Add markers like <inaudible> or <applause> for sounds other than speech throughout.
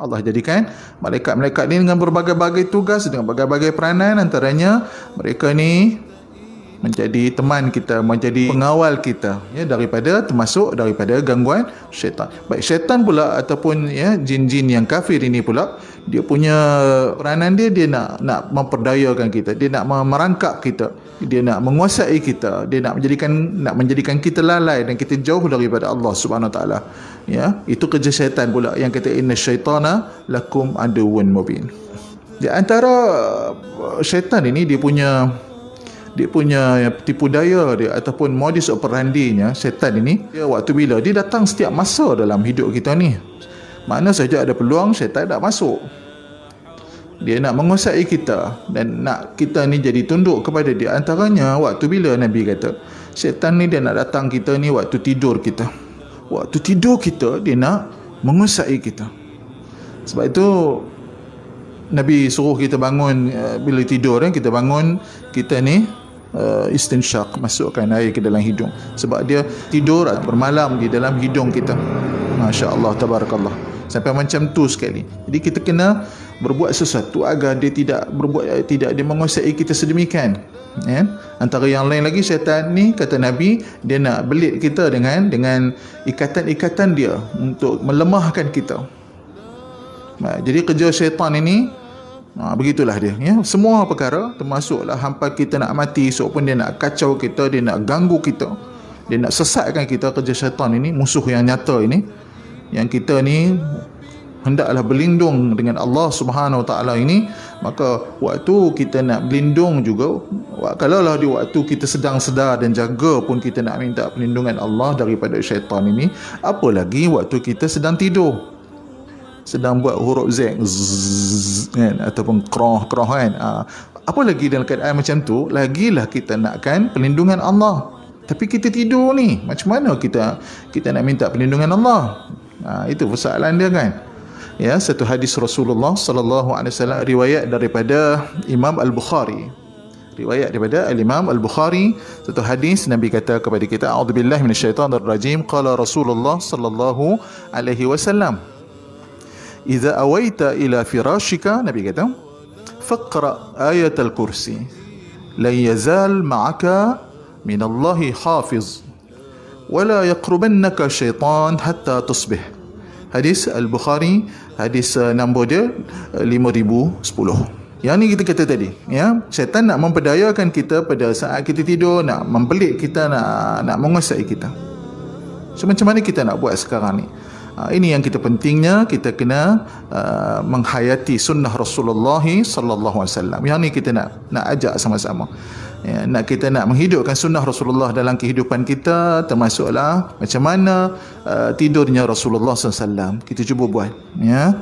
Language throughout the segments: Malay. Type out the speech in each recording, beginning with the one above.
Allah jadikan malaikat-malaikat ini dengan berbagai-bagai tugas dengan berbagai-bagai peranan antaranya mereka ni menjadi teman kita menjadi pengawal kita ya daripada termasuk daripada gangguan syaitan baik syaitan pula ataupun ya jin-jin yang kafir ini pula dia punya peranan dia dia nak nak memperdayakan kita dia nak merangkap kita dia nak menguasai kita dia nak menjadikan nak menjadikan kita lalai dan kita jauh daripada Allah Subhanahu taala ya itu kerja syaitan pula yang kata inna syaitana lakum aduwwun mubin di antara uh, syaitan ini dia punya dia punya tipu daya dia ataupun modus operandinya syaitan ini dia waktu bila dia datang setiap masa dalam hidup kita ni mana saja ada peluang syaitan tak masuk. Dia nak menguasai kita dan nak kita ni jadi tunduk kepada dia. Antaranya waktu bila Nabi kata, syaitan ni dia nak datang kita ni waktu tidur kita. Waktu tidur kita dia nak menguasai kita. Sebab itu Nabi suruh kita bangun eh, bila tidur kan kita bangun kita ni uh, eh, istinsyak masukkan air ke dalam hidung sebab dia tidur atau bermalam di dalam hidung kita masya-Allah tabarakallah sampai macam tu sekali jadi kita kena berbuat sesuatu agar dia tidak berbuat eh, tidak dia menguasai kita sedemikian ya antara yang lain lagi syaitan ni kata nabi dia nak belit kita dengan dengan ikatan-ikatan dia untuk melemahkan kita ha, jadi kerja syaitan ini Ha, begitulah dia ya. Semua perkara termasuklah hampa kita nak mati esok pun dia nak kacau kita, dia nak ganggu kita. Dia nak sesatkan kita kerja syaitan ini, musuh yang nyata ini yang kita ni hendaklah berlindung dengan Allah Subhanahu Wa Taala ini maka waktu kita nak berlindung juga kalau lah di waktu kita sedang sedar dan jaga pun kita nak minta perlindungan Allah daripada syaitan ini apalagi waktu kita sedang tidur sedang buat huruf Z kan? ataupun kroh kroh kan ha. apa lagi dalam keadaan macam tu lagilah kita nakkan perlindungan Allah tapi kita tidur ni macam mana kita kita nak minta perlindungan Allah Ha, itu persoalan dia kan. Ya, satu hadis Rasulullah sallallahu alaihi wasallam riwayat daripada Imam Al-Bukhari. Riwayat daripada Al-Imam Al-Bukhari, satu hadis Nabi kata kepada kita, "A'udzubillah minasyaitonirrajim." Qala Rasulullah sallallahu alaihi wasallam, "Idza awaita ila firashika," Nabi kata, "faqra ayatul kursi." لن يزال معك min الله حافظ ولا يقربنك شيطان حتى تصبح hadis al-bukhari hadis uh, nombor dia 5010 eh, yang ni kita kata tadi ya syaitan nak memperdayakan kita pada saat kita tidur nak membelit kita nak nak menguasai kita so macam mana kita nak buat sekarang ni ah, ini yang kita pentingnya kita kena uh, menghayati sunnah Rasulullah sallallahu alaihi wasallam yang ni kita nak nak ajak sama-sama ya, nak kita nak menghidupkan sunnah Rasulullah dalam kehidupan kita termasuklah macam mana uh, tidurnya Rasulullah SAW kita cuba buat ya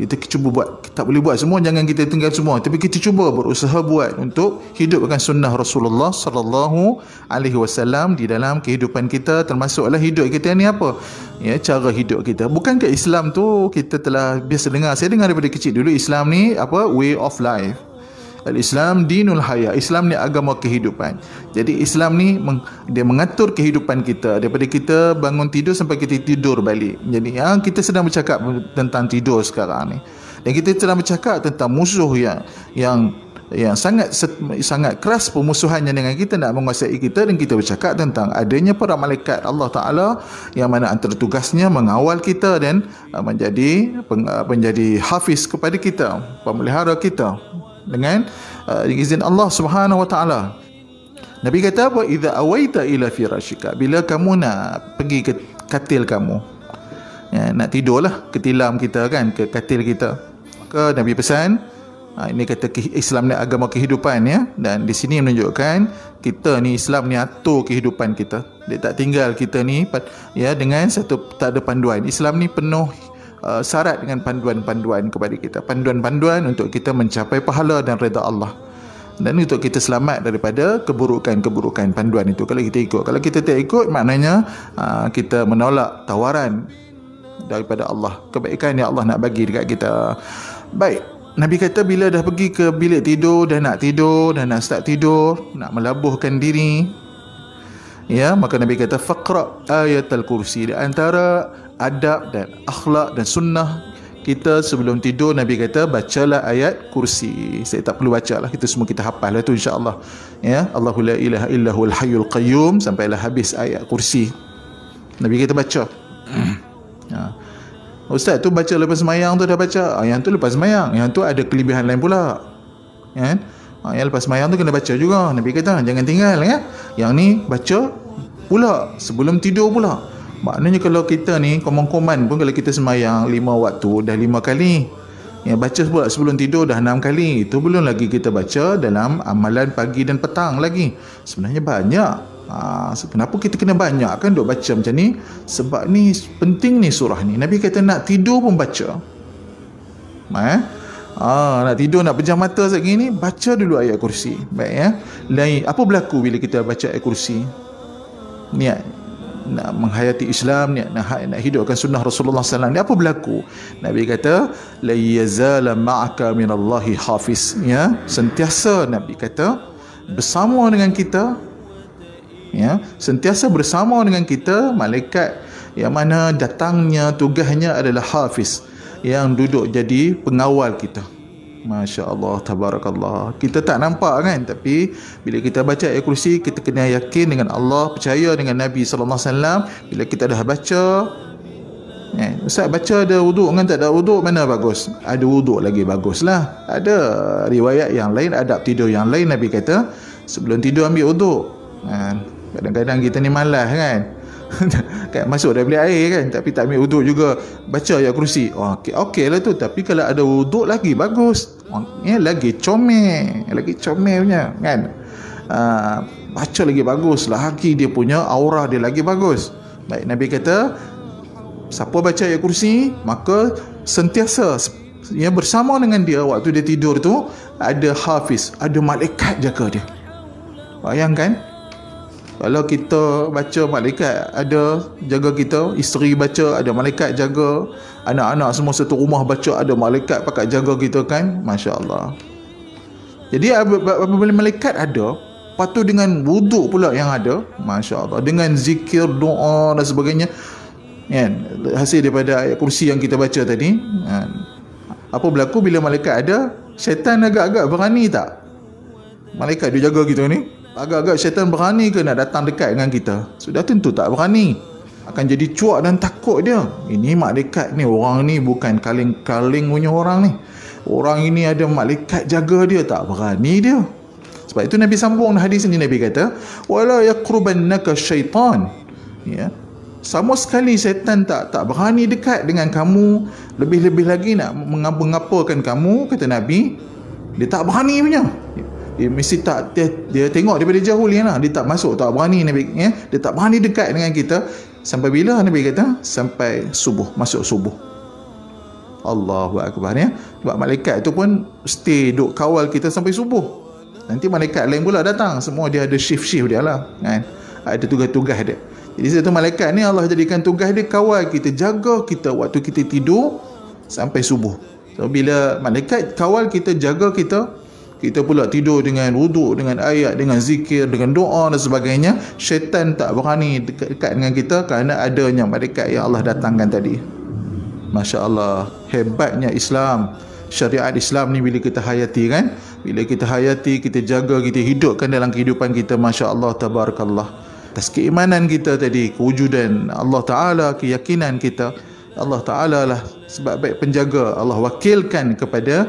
kita cuba buat kita tak boleh buat semua jangan kita tinggal semua tapi kita cuba berusaha buat untuk hidupkan sunnah Rasulullah sallallahu alaihi wasallam di dalam kehidupan kita termasuklah hidup kita ni apa ya cara hidup kita bukan ke Islam tu kita telah biasa dengar saya dengar daripada kecil dulu Islam ni apa way of life Al-Islam dinul haya. Islam ni agama kehidupan. Jadi Islam ni dia mengatur kehidupan kita daripada kita bangun tidur sampai kita tidur balik. Jadi ya, kita sedang bercakap tentang tidur sekarang ni. Dan kita sedang bercakap tentang musuh yang yang yang sangat sangat keras pemusuhannya dengan kita nak menguasai kita dan kita bercakap tentang adanya para malaikat Allah Taala yang mana antara tugasnya mengawal kita dan ah, menjadi ah, menjadi hafiz kepada kita pemelihara kita dengan uh, izin Allah Subhanahu wa taala. Nabi kata apa? Idza awaita ila firashika. Bila kamu nak pergi ke katil kamu. Ya, nak tidurlah ke tilam kita kan, ke katil kita. ke Nabi pesan, ha, ini kata Islam ni agama kehidupan ya dan di sini menunjukkan kita ni Islam ni atur kehidupan kita. Dia tak tinggal kita ni ya dengan satu tak ada panduan. Islam ni penuh uh, syarat dengan panduan-panduan kepada kita panduan-panduan untuk kita mencapai pahala dan reda Allah dan untuk kita selamat daripada keburukan-keburukan panduan itu kalau kita ikut kalau kita tak ikut maknanya uh, kita menolak tawaran daripada Allah kebaikan yang Allah nak bagi dekat kita baik Nabi kata bila dah pergi ke bilik tidur dah nak tidur dah nak start tidur nak melabuhkan diri ya maka nabi kata faqra ayatul kursi di antara adab dan akhlak dan sunnah kita sebelum tidur nabi kata bacalah ayat kursi saya tak perlu bacalah kita semua kita hafal lah tu insyaallah ya Allahu la ilaha illahul hayyul qayyum sampailah habis ayat kursi nabi kita baca <clears throat> ya. ustaz tu baca lepas semayang tu dah baca ah, yang tu lepas semayang yang tu ada kelebihan lain pula ya kan? ah, yang lepas semayang tu kena baca juga nabi kata ah, jangan tinggal ya yang ni baca pula sebelum tidur pula maknanya kalau kita ni komon-komon pun kalau kita semayang lima waktu dah lima kali yang baca pula sebelum tidur dah enam kali itu belum lagi kita baca dalam amalan pagi dan petang lagi sebenarnya banyak Ha, kenapa kita kena banyak kan duk baca macam ni sebab ni penting ni surah ni Nabi kata nak tidur pun baca eh? ha, nak tidur nak pejam mata sekejap ni baca dulu ayat kursi baik ya Lain, apa berlaku bila kita baca ayat kursi niat nak menghayati Islam niat nak, ha-, nak hidupkan sunnah Rasulullah Sallallahu Alaihi Wasallam ni apa berlaku Nabi kata la yazala ma'aka min Allah hafiz ya sentiasa Nabi kata bersama dengan kita ya sentiasa bersama dengan kita malaikat yang mana datangnya tugasnya adalah hafiz yang duduk jadi pengawal kita Masya Allah, Tabarakallah. Kita tak nampak kan? Tapi bila kita baca ayat kursi, kita kena yakin dengan Allah, percaya dengan Nabi SAW. Bila kita dah baca, eh, Ustaz baca ada wuduk kan? tak ada wuduk, mana bagus? Ada wuduk lagi bagus lah. Ada riwayat yang lain, adab tidur yang lain, Nabi kata, sebelum tidur ambil wuduk. Kan? Kadang-kadang kita ni malas kan? <laughs> kan masuk dah beli air kan tapi tak ambil wuduk juga baca ayat kursi oh, okey okay lah tu tapi kalau ada wuduk lagi bagus oh, ya, lagi comel lagi comel punya kan uh, baca lagi bagus lah. lagi dia punya aura dia lagi bagus baik Nabi kata siapa baca ayat kursi maka sentiasa yang bersama dengan dia waktu dia tidur tu ada hafiz ada malaikat jaga dia bayangkan kalau kita baca malaikat ada jaga kita, isteri baca ada malaikat jaga, anak-anak semua satu rumah baca ada malaikat pakat jaga kita kan? Masya-Allah. Jadi apabila malaikat ada, patu dengan wuduk pula yang ada, masya-Allah. Dengan zikir, doa dan sebagainya. Kan? Hasil daripada ayat kursi yang kita baca tadi, kan? Apa berlaku bila malaikat ada? Syaitan agak-agak berani tak? Malaikat dia jaga kita ni agak-agak syaitan berani ke nak datang dekat dengan kita? Sudah tentu tak berani. Akan jadi cuak dan takut dia. Ini mak malaikat ni, orang ni bukan kaling kaling punya orang ni. Orang ini ada mak malaikat jaga dia, tak berani dia. Sebab itu Nabi sambung hadis ini Nabi kata, "Wala yaqrubannaka syaitan." Ya. Sama sekali setan tak tak berani dekat dengan kamu, lebih-lebih lagi nak mengapa-ngapakan kamu kata Nabi. Dia tak berani punya dia mesti tak dia, dia tengok daripada jauh ni lah dia tak masuk tak berani Nabi ya? dia tak berani dekat dengan kita sampai bila Nabi kata sampai subuh masuk subuh Allahu Akbar ya? sebab malaikat tu pun stay duk kawal kita sampai subuh nanti malaikat lain pula datang semua dia ada shift-shift dia lah kan? ada tugas-tugas dia jadi satu malaikat ni Allah jadikan tugas dia kawal kita jaga kita waktu kita tidur sampai subuh so, bila malaikat kawal kita jaga kita kita pula tidur dengan wuduk, dengan ayat, dengan zikir, dengan doa dan sebagainya, syaitan tak berani dekat dengan kita kerana adanya malaikat yang Allah datangkan tadi. Masya Allah, hebatnya Islam, syariat Islam ni bila kita hayati kan, bila kita hayati, kita jaga, kita hidupkan dalam kehidupan kita, Masya Allah, Tabarakallah. Atas keimanan kita tadi, kewujudan Allah Ta'ala, keyakinan kita, Allah Ta'ala lah sebab baik penjaga Allah wakilkan kepada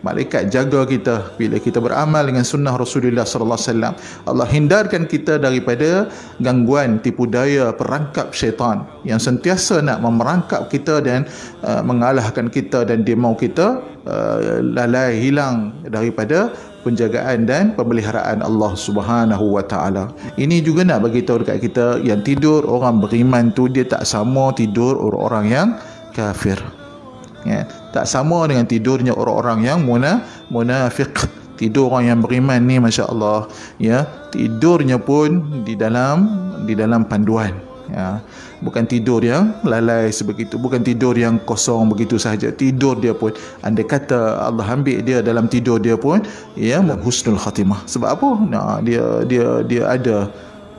malaikat jaga kita bila kita beramal dengan sunnah Rasulullah sallallahu alaihi wasallam. Allah hindarkan kita daripada gangguan tipu daya perangkap syaitan yang sentiasa nak memerangkap kita dan uh, mengalahkan kita dan dia mau kita uh, lalai hilang daripada penjagaan dan pemeliharaan Allah Subhanahu wa taala. Ini juga nak bagi tahu dekat kita yang tidur orang beriman tu dia tak sama tidur orang-orang yang kafir. Ya tak sama dengan tidurnya orang-orang yang muna, munafiq tidur orang yang beriman ni masya Allah ya tidurnya pun di dalam di dalam panduan ya bukan tidur yang lalai sebegitu bukan tidur yang kosong begitu saja tidur dia pun andai kata Allah ambil dia dalam tidur dia pun ya husnul khatimah sebab apa nah, dia dia dia ada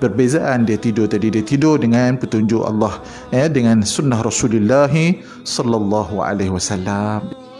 perbezaan dia tidur tadi dia tidur dengan petunjuk Allah ya dengan sunnah Rasulullah sallallahu alaihi wasallam